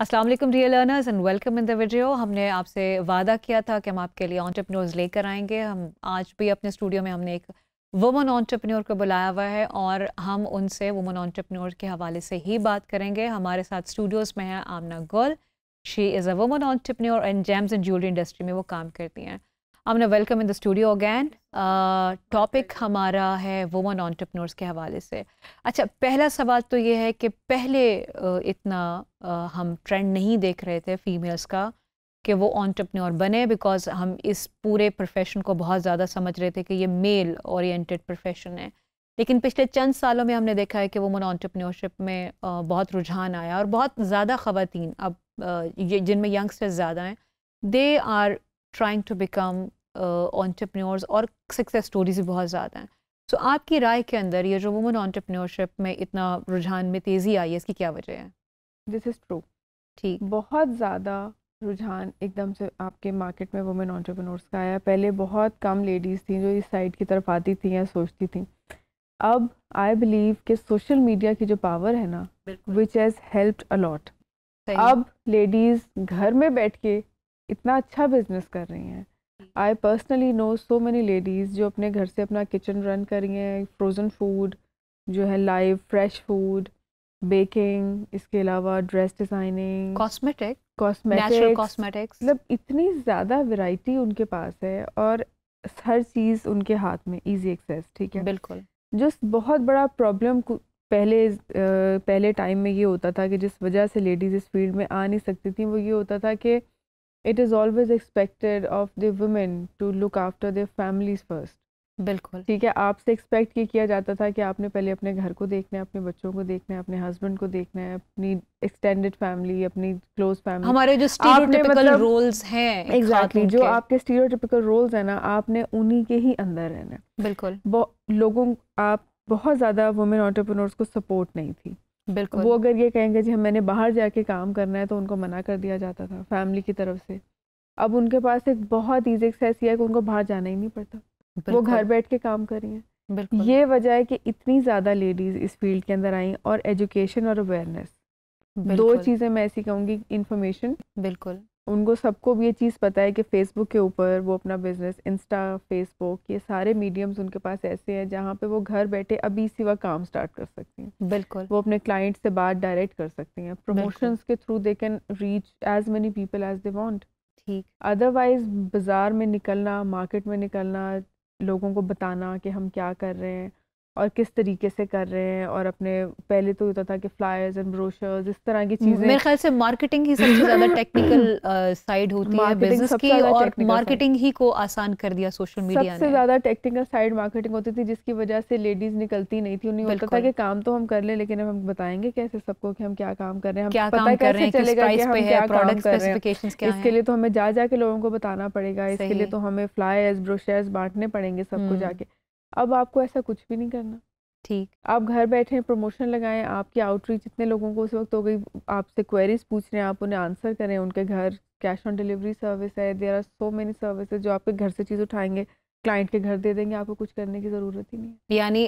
Aslam real earners and welcome in the video हमने आपसे वादा किया था कि हम आपके लिए ऑन्टरप्रनोर्स लेकर आएंगे हम आज भी अपने स्टूडियो में हमने एक वुमन ऑन्टरप्रनोर को बुलाया हुआ है और हम उनसे वुमन ऑन्टरप्रनोर के हवाले से ही बात करेंगे हमारे साथ स्टूडियोज़ में है Amna Goel she is a woman entrepreneur and gems and jewellery industry में वो काम करती हैं आमने welcome in the studio again topic हमारा है वुमन ऑन्टरप्रनोर्स के हवाले से अच्छा पहला सवाल तो ये है कि पहले uh, इतना uh, हम ट्रेंड नहीं देख रहे थे फीमेल्स का कि वो ऑन्टरप्रनोर बने बिकॉज हम इस पूरे प्रोफेशन को बहुत ज़्यादा समझ रहे थे कि ये मेल ओरिएंटेड प्रोफेशन है लेकिन पिछले चंद सालों में हमने देखा है कि वुमन ऑन्टरप्रनोरशिप में uh, बहुत रुझान आया और बहुत ज़्यादा ख़वान अब जिनमें यंगस्टर्स ज़्यादा हैं they are trying to become entrepreneurs और सक्सेस स्टोरीज भी बहुत ज़्यादा हैं सो so, आपकी राय के अंदर ये जो वुमेन ऑन्टरप्रनोरशिप में इतना रुझान में तेज़ी आई है इसकी क्या वजह है दिस इज़ ट्रू ठीक बहुत ज़्यादा रुझान एकदम से आपके मार्केट में वुमेन ऑन्टरप्रनोर्स का आया पहले बहुत कम लेडीज़ थी जो इस साइड की तरफ आती थी या सोचती थी अब आई बिलीव कि सोशल मीडिया की जो पावर है ना विच हैज़ हेल्प्ड अलॉट अब लेडीज़ घर में बैठ के इतना अच्छा बिजनेस कर रही हैं I personally know so many ladies जो अपने घर से अपना किचन रन कर रही हैं फ्रोज़न फूड जो है लाइव फ्रेश फूड बेकिंग इसके अलावा dress designing cosmetic cosmetic cosmetics मतलब इतनी ज़्यादा वैरायटी उनके पास है और हर चीज़ उनके हाथ में इजी एक्सेस ठीक है बिल्कुल जो बहुत बड़ा प्रॉब्लम पहले पहले टाइम में ये होता था कि जिस वजह से लेडीज़ इस फील्ड में आ नहीं सकती थी वो ये होता था कि it is always expected of the women to look after their families first बिल्कुल ठीक है आपसे एक्सपेक्ट ये किया जाता था कि आपने पहले अपने घर को देखना है अपने बच्चों को देखना है अपने हस्बैंड को देखना है अपनी एक्सटेंडेड फैमिली अपनी क्लोज फैमिली हमारे जो स्टीरियोटिपिकल मतलब रोल्स हैं एग्जैक्टली जो आपके स्टीरियोटिपिकल रोल्स हैं ना आपने उन्हीं के ही अंदर रहना बिल्कुल लोगों आप बहुत ज़्यादा वुमेन ऑन्टरप्रनोर्स को सपोर्ट नहीं थी बिल्कुल वो अगर ये कहेंगे जी हम मैंने बाहर जाके काम करना है तो उनको मना कर दिया जाता था फैमिली की तरफ से अब उनके पास एक बहुत ईजी एक्सेस ये है कि उनको बाहर जाना ही नहीं पड़ता वो घर बैठ के काम कर रही हैं ये वजह है कि इतनी ज़्यादा लेडीज़ इस फील्ड के अंदर आई और एजुकेशन और अवेयरनेस दो चीज़ें मैं ऐसी कहूँगी इन्फॉर्मेशन बिल्कुल उनको सबको भी ये चीज़ पता है कि फ़ेसबुक के ऊपर वो अपना बिज़नेस इंस्टा फेसबुक ये सारे मीडियम्स उनके पास ऐसे हैं जहाँ पे वो घर बैठे अभी इसी वक्त काम स्टार्ट कर सकती हैं बिल्कुल वो अपने क्लाइंट से बात डायरेक्ट कर सकती हैं प्रमोशंस के through they can reach as many people as they want ठीक अदरवाइज बाज़ार में निकलना मार्केट में निकलना लोगों को बताना कि हम क्या कर रहे हैं और किस तरीके से कर रहे हैं और अपने पहले तो होता था कि फ्लायर्स एंड ब्रोशर्स इस तरह की चीज़ें मेरे ख्याल से मार्केटिंग ही सबसे ज़्यादा टेक्निकल साइड होती है बिजनेस की और मार्केटिंग ही को आसान कर दिया सोशल मीडिया सबसे ज़्यादा टेक्निकल साइड मार्केटिंग होती थी जिसकी वजह से लेडीज़ निकलती नहीं थी उन्हें होता था कि काम तो हम कर ले लेकिन हम बताएंगे कैसे सबको कि हम क्या काम कर रहे हैं हम पता कैसे चलेगा कर रहे हैं इसके लिए तो हमें जा जाके लोगों को बताना पड़ेगा इसके लिए तो हमें फ्लायर्स ब्रोशर्स बांटने पड़ेंगे सबको हम्म। जाके अब आपको ऐसा कुछ भी नहीं करना ठीक आप घर बैठे हैं प्रमोशन लगाएं आपकी आउटरीच इतने लोगों को उस वक्त हो गई आपसे क्वेरीज पूछ रहे हैं आप उन्हें आंसर करें उनके घर कैश ऑन डिलीवरी सर्विस है there are so many service जो आपके घर से चीज़ उठाएंगे क्लाइंट के घर दे देंगे आपको कुछ करने की ज़रूरत ही नहीं यानी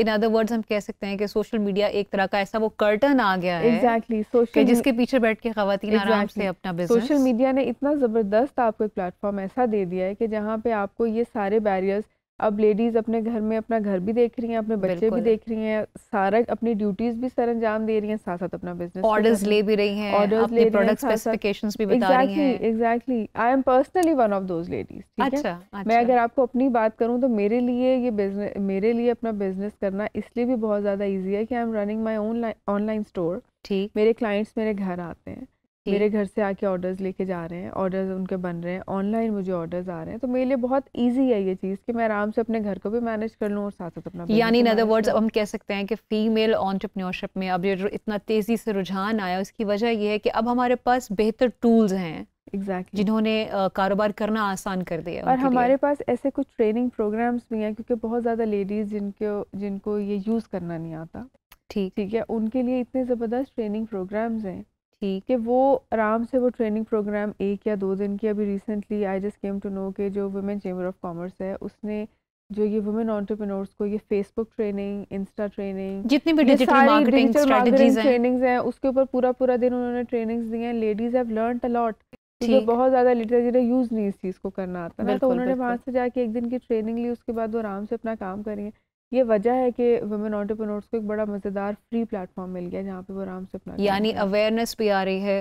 इन अदर वर्ड्स हम कह सकते हैं कि सोशल मीडिया एक तरह का ऐसा वो कर्टन आ गया है एग्जैक्टली exactly, सोशल जिसके पीछे बैठ के खातन exactly, आराम से अपना बिजनेस सोशल मीडिया ने इतना ज़बरदस्त आपको एक प्लेटफॉर्म ऐसा दे दिया है कि जहाँ पे आपको ये सारे बैरियर्स अब लेडीज अपने घर में अपना घर भी देख रही हैं अपने बच्चे भी देख रही हैं सारा अपनी ड्यूटीज भी सर अंजाम दे रही हैं साथ साथ अपना बिजनेस ऑर्डर्स ले भी रही हैं ऑर्डर्स ले प्रोडक्ट स्पेसिफिकेशंस भी बता रही हैं exactly I am personally one of those ladies ठीक है अच्छा, मैं अच्छा। अगर आपको अपनी बात करूँ तो मेरे लिए ये बिजनेस मेरे लिए अपना बिजनेस करना इसलिए भी बहुत ज्यादा ईजी है कि I am running my online online store ठीक मेरे क्लाइंट्स मेरे घर आते हैं मेरे घर से आके ऑर्डर्स लेके जा रहे हैं ऑर्डर्स उनके बन रहे हैं ऑनलाइन मुझे ऑर्डर्स आ रहे हैं तो मेरे लिए बहुत ईजी है ये चीज़ कि मैं आराम से अपने घर को भी मैनेज कर लूँ और साथ साथ अपना यानी इन अदर वर्ड्स हम कह सकते हैं कि फीमेल ऑन्टरप्रनोरशिप में अब ये इतना तेज़ी से रुझान आया उसकी वजह यह है कि अब हमारे पास बेहतर टूल्स हैं exactly. जिन्होंने कारोबार करना आसान कर दिया और हमारे पास ऐसे कुछ ट्रेनिंग प्रोग्राम्स भी हैं क्योंकि बहुत ज़्यादा लेडीज़ जिनको जिनको ये यूज़ करना नहीं आता ठीक ठीक है उनके लिए इतने ज़बरदस्त ट्रेनिंग प्रोग्राम्स हैं थी कि वो आराम से वो ट्रेनिंग प्रोग्राम एक या दो दिन की अभी recently I just came to know के जो वुमेन चेंबर ऑफ कॉमर्स है उसने जो ये वुमेन ऑन्टरप्रेन्योर्स को ये फेसबुक ट्रेनिंग इंस्टा ट्रेनिंग जितनी भी डिजिटल मार्केटिंग स्ट्रेटजीज हैं ट्रेनिंग्स हैं उसके ऊपर पूरा पूरा दिन उन्होंने ट्रेनिंग्स दी हैं ladies have learn a lot क्योंकि बहुत ज़्यादा लिटरेचर यूज़ नहीं इस चीज़ को करना आता ना तो उन्होंने वहां से जाके एक दिन की ट्रेनिंग ली उसके बाद वो आराम से अपना काम करेंगे ये वजह है कि वुमेन ऑन्टरप्रनोर्स को एक बड़ा मज़ेदार फ्री प्लेटफॉर्म मिल गया जहाँ पे वो आराम से अपना यानी अवेयरनेस भी आ रही है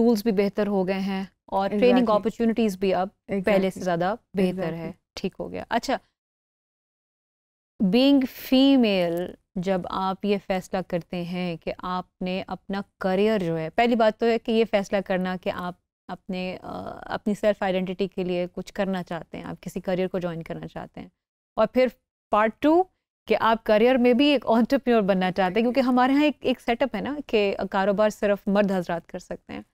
टूल्स भी बेहतर हो गए हैं और ट्रेनिंग exactly. ट्रेनिंग अपॉर्चुनिटीज़ भी अब exactly. पहले से ज़्यादा बेहतर exactly. है ठीक हो गया अच्छा बींग फीमेल जब आप ये फ़ैसला करते हैं कि आपने अपना करियर जो है पहली बात तो है कि ये फ़ैसला करना कि आप अपने अपनी सेल्फ आइडेंटिटी के लिए कुछ करना चाहते हैं आप किसी करियर को ज्वाइन करना चाहते हैं और फिर पार्ट टू कि आप करियर में भी एक ऑन्टरप्रियोर बनना चाहते हैं क्योंकि हमारे यहाँ एक एक सेटअप है ना कि कारोबार सिर्फ मर्द हजरात कर सकते हैं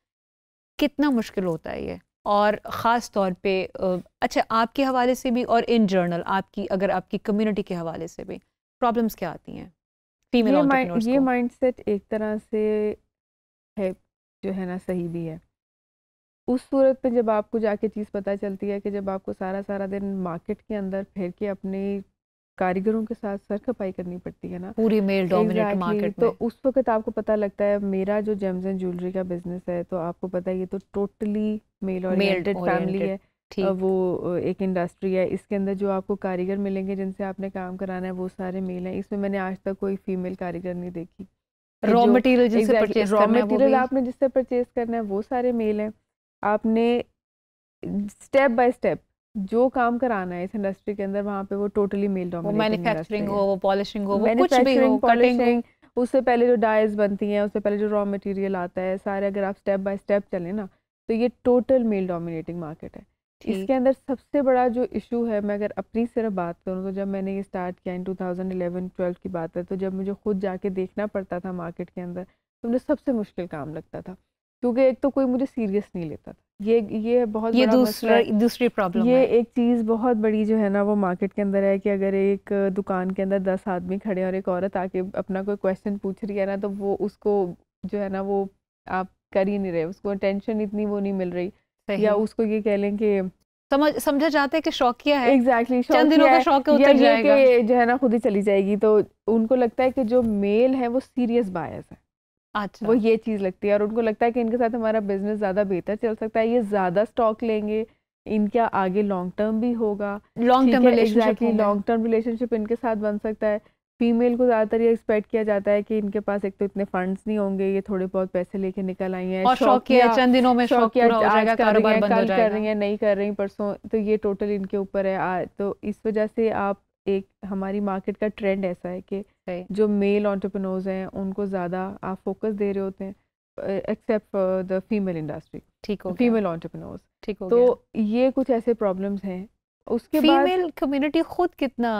कितना मुश्किल होता है ये और ख़ास तौर पे अच्छा आपके हवाले से भी और इन जर्नल आपकी अगर आपकी कम्युनिटी के हवाले से भी प्रॉब्लम्स क्या आती हैं फीमेल ये माइंड सेट एक तरह से है जो है ना सही भी है उस सूरत पर जब आपको जाके चीज़ पता चलती है कि जब आपको सारा सारा दिन मार्केट के अंदर फिर के अपनी कारीगरों के साथ सर खपाई करनी पड़ती है ना पूरी मेल डोमिनेट मार्केट में तो उस वक्त आपको पता लगता है मेरा जो जेम्स एंड ज्वेलरी का बिजनेस है तो आपको पता है ये तो टोटली मेल ओरिएंटेड फैमिली है वो एक इंडस्ट्री है इसके अंदर जो आपको कारीगर मिलेंगे जिनसे आपने काम कराना है वो सारे मेल हैं इसमें मैंने आज तक कोई फीमेल कारीगर नहीं देखी रॉ मटेरियल जिससे परचेज रॉ मटेरियल आपने जिससे परचेज करना है वो सारे मेल हैं आपने स्टेप बाय स्टेप जो काम कराना है इस इंडस्ट्री के अंदर वहाँ पे वो टोटली मेल मैन्युफैक्चरिंग हो वो पॉलिशिंग हो वो कुछ भी हो कटिंग उससे पहले जो डाइज बनती हैं उससे पहले जो रॉ मटेरियल आता है सारे अगर आप स्टेप बाय स्टेप चलें ना तो ये टोटल मेल डोमिनेटिंग मार्केट है इसके अंदर सबसे बड़ा जो इशू है मैं अगर अपनी सिर्फ बात करूँ तो जब मैंने ये स्टार्ट किया इन 2011-12 की बात है तो जब मुझे खुद जाके देखना पड़ता था मार्केट के अंदर तो मुझे सबसे मुश्किल काम लगता था क्योंकि एक तो कोई मुझे सीरियस नहीं लेता था ये ये बहुत ये दूसरा दूसरी प्रॉब्लम ये है। एक चीज़ बहुत बड़ी जो है ना वो मार्केट के अंदर है कि अगर एक दुकान के अंदर दस आदमी खड़े और एक औरत आके अपना कोई क्वेश्चन पूछ रही है ना तो वो उसको जो है ना वो आप कर ही नहीं रहे उसको टेंशन इतनी वो नहीं मिल रही या उसको ये कह लें कि समझ समझा जाता है कि शौकिया है एग्जैक्टली exactly, चंद दिनों का शौक उतर जाएगा जो है ना खुद ही चली जाएगी तो उनको लगता है कि जो मेल है वो सीरियस बायस है अच्छा वो ये चीज़ लगती है और उनको लगता है कि इनके साथ हमारा बिजनेस ज़्यादा बेहतर चल सकता है ये ज़्यादा स्टॉक लेंगे इनका आगे लॉन्ग टर्म भी होगा long term relationship long term relationship इनके साथ बन सकता है फीमेल को ज़्यादातर ये एक्सपेक्ट किया जाता है कि इनके पास एक तो इतने फंड्स नहीं होंगे ये थोड़े बहुत पैसे लेके निकल आई हैं और शौकिया चंद दिनों में शौकिया आज कर रही हैं कल कर रही हैं नहीं कर रही परसों तो ये टोटल इनके ऊपर है तो इस वजह से आप एक हमारी मार्केट का ट्रेंड ऐसा है कि जो मेल ऑन्टरप्रनोर्स हैं उनको ज़्यादा आप फोकस दे रहे होते हैं except for the female industry ठीक हो फीमेल ऑन्टरप्रनोर्स ठीक हो तो ये कुछ ऐसे प्रॉब्लम्स हैं उसके फीमेल कम्युनिटी खुद कितना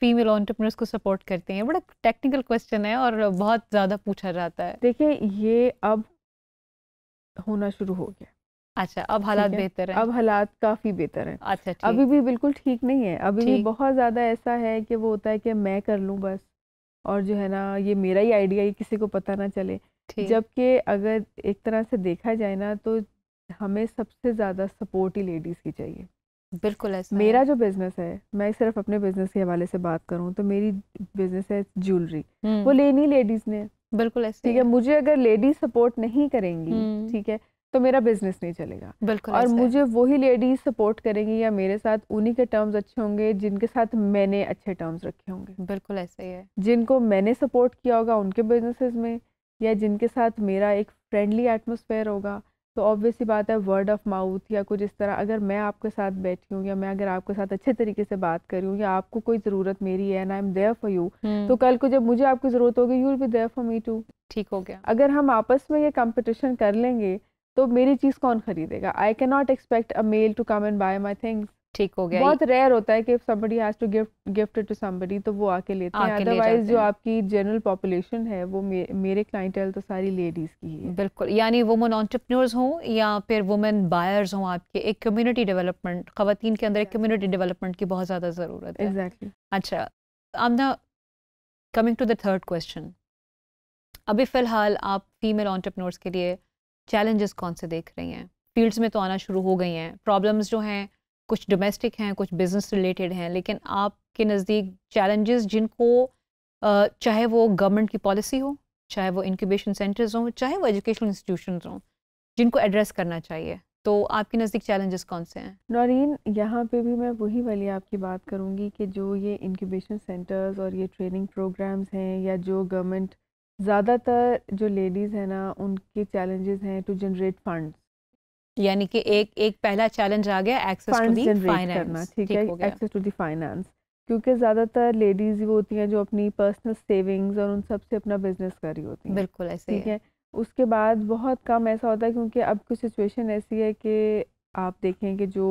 फीमेल ऑन्टरप्रनोर्स को सपोर्ट करते हैं बड़ा टेक्निकल क्वेश्चन है और बहुत ज़्यादा पूछा जाता है देखिए ये अब होना शुरू हो गया अच्छा अब हालात बेहतर है अब हालात काफ़ी बेहतर हैं अच्छा अभी भी बिल्कुल ठीक नहीं है अभी भी बहुत ज़्यादा ऐसा है कि वो होता है कि मैं कर लूँ बस और जो है ना ये मेरा ही आइडिया ही किसी को पता ना चले जबकि अगर एक तरह से देखा जाए ना तो हमें सबसे ज़्यादा सपोर्ट ही लेडीज़ की चाहिए बिल्कुल ऐसा मेरा जो बिजनेस है मैं सिर्फ अपने बिजनेस के हवाले से बात करूँ तो मेरी बिजनेस है ज्वेलरी वो हम्म। लेनी लेडीज ने बिल्कुल ऐसा ठीक है मुझे अगर लेडीज सपोर्ट नहीं करेंगी हम्म। ठीक है तो मेरा बिजनेस नहीं चलेगा बिल्कुल और मुझे वही लेडीज सपोर्ट करेंगी या मेरे साथ उन्हीं के टर्म्स अच्छे होंगे जिनके साथ मैंने अच्छे टर्म्स रखे होंगे बिल्कुल ऐसे ही है जिनको मैंने सपोर्ट किया होगा उनके बिजनेसेस में या जिनके साथ मेरा एक फ्रेंडली एटमोसफेयर होगा तो ऑब्वियसली बात है वर्ड ऑफ माउथ या कुछ इस तरह अगर मैं आपके साथ बैठी हूँ या मैं अगर आपके साथ अच्छे तरीके से बात करूँ हूँ या आपको कोई ज़रूरत मेरी है I am there for you तो कल को जब मुझे आपकी ज़रूरत होगी you will be there for me too ठीक हो गया अगर हम आपस में ये कंपटीशन कर लेंगे तो मेरी चीज़ कौन खरीदेगा I can not expect a male to come and buy my things ठीक हो गया बहुत रेयर होता है कि somebody has to gift, gift it to somebody, तो वो आके लेते हैं अदरवाइज जो आपकी जनरल पॉपुलेशन है वो मे, मेरे क्लाइंटेल तो सारी लेडीज की है बिल्कुल यानी वुमेन ऑन्टरप्रनर्स हो या फिर वुमेन बायर्स हो आपके एक कम्युनिटी डेवलपमेंट खातन के अंदर एक कम्युनिटी डेवलपमेंट की बहुत ज़्यादा ज़रूरत है एग्जैक्टली exactly. अच्छा Amna coming to the third question अभी फ़िलहाल आप फीमेल ऑन्टरप्रनर्स के लिए चैलेंजेस कौन से देख रही हैं फील्ड्स में तो आना शुरू हो गई हैं प्रॉब्लम्स जो हैं कुछ डोमेस्टिक हैं कुछ बिजनेस रिलेटेड हैं लेकिन आपके नज़दीक चैलेंजेस जिनको चाहे वो गवर्नमेंट की पॉलिसी हो चाहे वो इंक्यूबेशन सेंटर्स हों चाहे वो एजुकेशनल इंस्टीट्यूशन हों जिनको एड्रेस करना चाहिए तो आपके नज़दीक चैलेंजेस कौन से हैं नौरीन यहाँ पे भी मैं वही वाली आपकी बात करूँगी कि जो ये इंक्यूबेशन सेंटर्स और ये ट्रेनिंग प्रोग्राम्स हैं या जो गवर्नमेंट ज़्यादातर जो लेडीज़ हैं ना उनके चैलेंजेस हैं टू जनरेट फंड्स यानी कि एक एक पहला चैलेंज आ गया एक्सेस टू दी फाइनेंस ठीक है एक्सेस टू दी फाइनेंस क्योंकि ज़्यादातर लेडीज़ वो होती हैं जो अपनी पर्सनल सेविंग्स और उन सब से अपना बिजनेस कर रही होती हैं बिल्कुल ऐसे ठीक है, है। उसके बाद बहुत कम ऐसा होता है क्योंकि अब की सिचुएशन ऐसी है कि आप देखें कि जो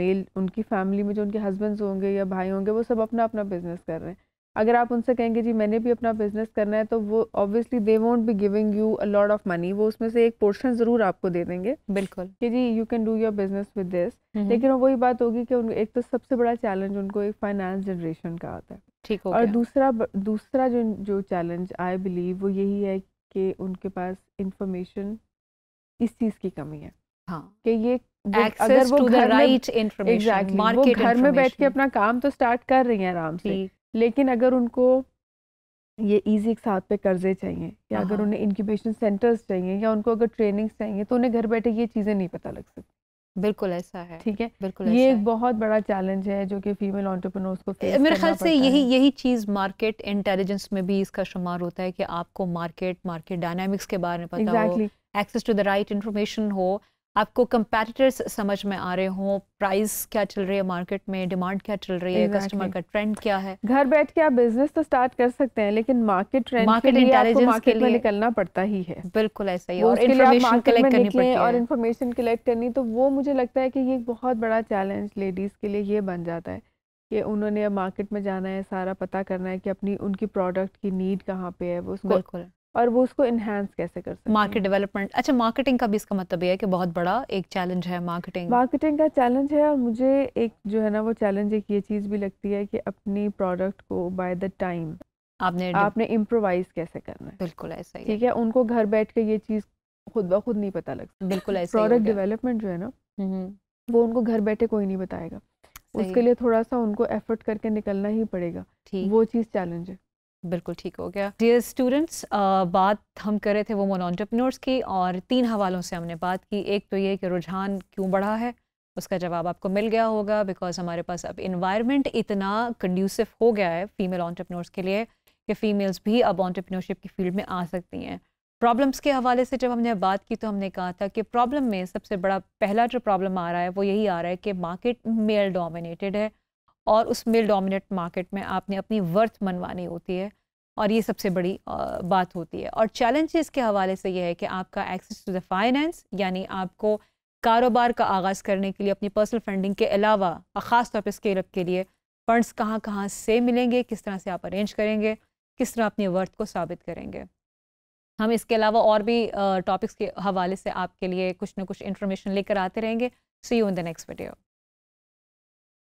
मेल उनकी फैमिली में जो उनके हस्बैंड्स होंगे या भाई होंगे वो सब अपना अपना बिजनेस कर रहे हैं अगर आप उनसे कहेंगे जी मैंने भी अपना बिजनेस करना है तो वो obviously they won't be giving you a lot of money वो उसमें से एक पोर्शन जरूर आपको दे देंगे बिल्कुल कि जी you can do your business with this लेकिन वही बात होगी कि एक तो सबसे बड़ा चैलेंज उनको एक फाइनेंस जनरेशन का आता है ठीक हो और दूसरा दूसरा जो जो चैलेंज आई बिलीव वो यही है कि उनके पास इंफॉर्मेशन इस चीज की कमी है हाँ कि ये अगर वो घर में exactly, वो घर में बैठ के अपना काम तो स्टार्ट कर रही है आराम से लेकिन अगर उनको ये ईजी एक साथ पे कर्जे चाहिए या हाँ, अगर हाँ। उन्हें इनक्यूबेशन सेंटर्स चाहिए या उनको अगर ट्रेनिंग चाहिए तो उन्हें घर बैठे ये चीज़ें नहीं पता लग सकती बिल्कुल ऐसा है ठीक है बिल्कुल ये एक बहुत बड़ा चैलेंज है जो कि फीमेल ऑन्टरप्रनोर्स को मेरे ख्याल से यही यही चीज़ मार्केट इंटेलिजेंस में भी इसका शुमार होता है कि आपको मार्केट मार्केट डायनामिक्स के बारे में पता exactly. हो access to the right information हो आपको कंपेटिटर्स समझ में आ रहे हो प्राइस क्या चल रही है मार्केट में डिमांड क्या चल रही है exactly. का ट्रेंड क्या है घर बैठ के आप बिजनेस तो स्टार्ट कर सकते हैं लेकिन मार्केट ट्रेंड मार्केट इंटेलिजेंस के लिए निकलना पड़ता ही है बिल्कुल ऐसा ही और इन्फॉर्मेशन कलेक्ट करनी पड़ती है और इन्फॉर्मेशन कलेक्ट करनी तो वो मुझे लगता है कि ये बहुत बड़ा चैलेंज लेडीज के लिए ये बन जाता है कि उन्होंने अब मार्केट में जाना है सारा पता करना है कि अपनी उनकी प्रोडक्ट की नीड कहाँ पे है वो उसको और वो उसको इनहेंस कैसे कर सकते मार्केट डेवलपमेंट अच्छा मार्केटिंग का भी इसका मतलब है कि बहुत बड़ा एक चैलेंज है मार्केटिंग मार्केटिंग का चैलेंज है और मुझे एक जो है ना वो चैलेंज एक ये चीज़ भी लगती है कि अपनी प्रोडक्ट को बाय द टाइम आपने आपने इम्प्रोवाइज कैसे करना है बिल्कुल ऐसा ही ठीक है उनको घर बैठ के ये चीज़ खुद ब खुद नहीं पता लगता बिल्कुल ऐसा प्रोडक्ट डेवलपमेंट जो है ना हम्म, हम्म। वो उनको घर बैठे कोई नहीं बताएगा उसके लिए थोड़ा सा उनको एफर्ट करके निकलना ही पड़ेगा वो चीज़ चैलेंज है बिल्कुल ठीक हो गया डियर स्टूडेंट्स बात हम कर रहे थे वो मोनोन्टरप्रनोर्स की और तीन हवालों से हमने बात की एक तो ये कि रुझान क्यों बढ़ा है उसका जवाब आपको मिल गया होगा बिकॉज हमारे पास अब इन्वायरमेंट इतना कंड्यूसिव हो गया है फीमेल ऑन्टरप्रनोर्स के लिए कि फ़ीमेल्स भी अब ऑन्टरप्रनोरशिप की फील्ड में आ सकती हैं प्रॉब्लम्स के हवाले से जब हमने बात की तो हमने कहा था कि प्रॉब्लम में सबसे बड़ा पहला जो प्रॉब्लम आ रहा है वो यही आ रहा है कि मार्केट मेल डोमिनेटेड है और उस मेल डोमिनेट मार्केट में आपने अपनी वर्थ मनवानी होती है और ये सबसे बड़ी बात होती है और चैलेंजेस के हवाले से यह है कि आपका एक्सेस टू द फाइनेंस यानी आपको कारोबार का आगाज़ करने के लिए अपनी पर्सनल फंडिंग के अलावा ख़ास तौर पर स्केल के लिए फ़ंड्स कहाँ कहाँ से मिलेंगे किस तरह से आप अरेंज करेंगे किस तरह अपनी वर्थ को साबित करेंगे हम इसके अलावा और भी टॉपिक्स के हवाले से आपके लिए कुछ ना कुछ इन्फॉर्मेशन लेकर आते रहेंगे so you in the next video